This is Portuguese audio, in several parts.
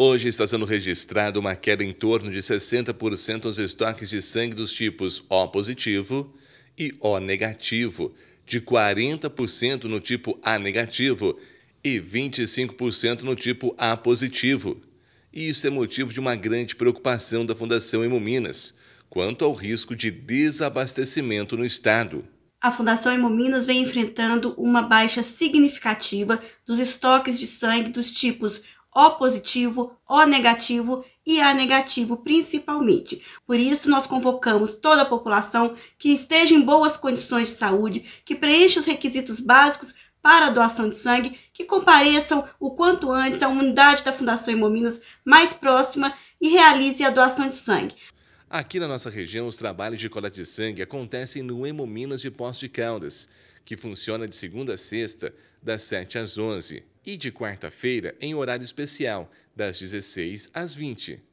Hoje está sendo registrada uma queda em torno de 60% nos estoques de sangue dos tipos O positivo e O negativo, de 40% no tipo A negativo e 25% no tipo A positivo. E isso é motivo de uma grande preocupação da Fundação Hemominas quanto ao risco de desabastecimento no estado. A Fundação Hemominas vem enfrentando uma baixa significativa dos estoques de sangue dos tipos o positivo, O negativo e A negativo, principalmente. Por isso, nós convocamos toda a população que esteja em boas condições de saúde, que preencha os requisitos básicos para a doação de sangue, que compareçam o quanto antes à unidade da Fundação Hemominas mais próxima e realize a doação de sangue. Aqui na nossa região, os trabalhos de coleta de sangue acontecem no Hemominas de Poço de Caldas, que funciona de segunda a sexta, das 7 às 11 e de quarta-feira em horário especial, das 16 às 20.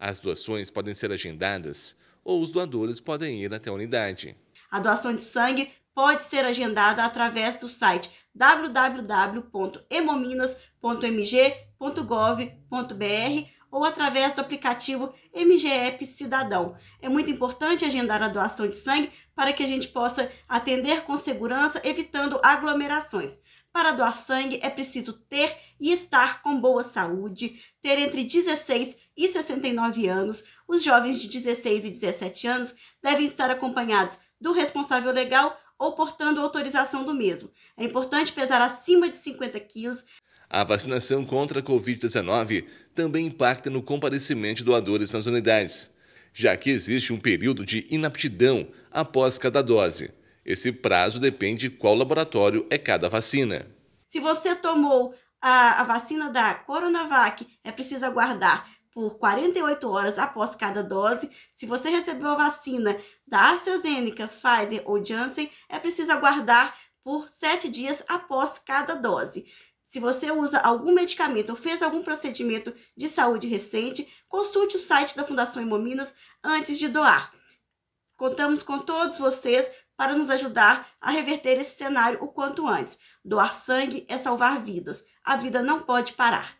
As doações podem ser agendadas ou os doadores podem ir até a unidade. A doação de sangue pode ser agendada através do site www.hemominas.mg.gov.br ou através do aplicativo MGEP Cidadão. É muito importante agendar a doação de sangue para que a gente possa atender com segurança, evitando aglomerações. Para doar sangue é preciso ter e estar com boa saúde, ter entre 16 e 69 anos. Os jovens de 16 e 17 anos devem estar acompanhados do responsável legal ou portando autorização do mesmo. É importante pesar acima de 50 quilos. A vacinação contra a Covid-19 também impacta no comparecimento de doadores nas unidades, já que existe um período de inaptidão após cada dose. Esse prazo depende de qual laboratório é cada vacina. Se você tomou a, a vacina da Coronavac, é preciso aguardar por 48 horas após cada dose. Se você recebeu a vacina da AstraZeneca, Pfizer ou Janssen, é preciso aguardar por 7 dias após cada dose. Se você usa algum medicamento ou fez algum procedimento de saúde recente, consulte o site da Fundação Hemominas antes de doar. Contamos com todos vocês para nos ajudar a reverter esse cenário o quanto antes. Doar sangue é salvar vidas. A vida não pode parar.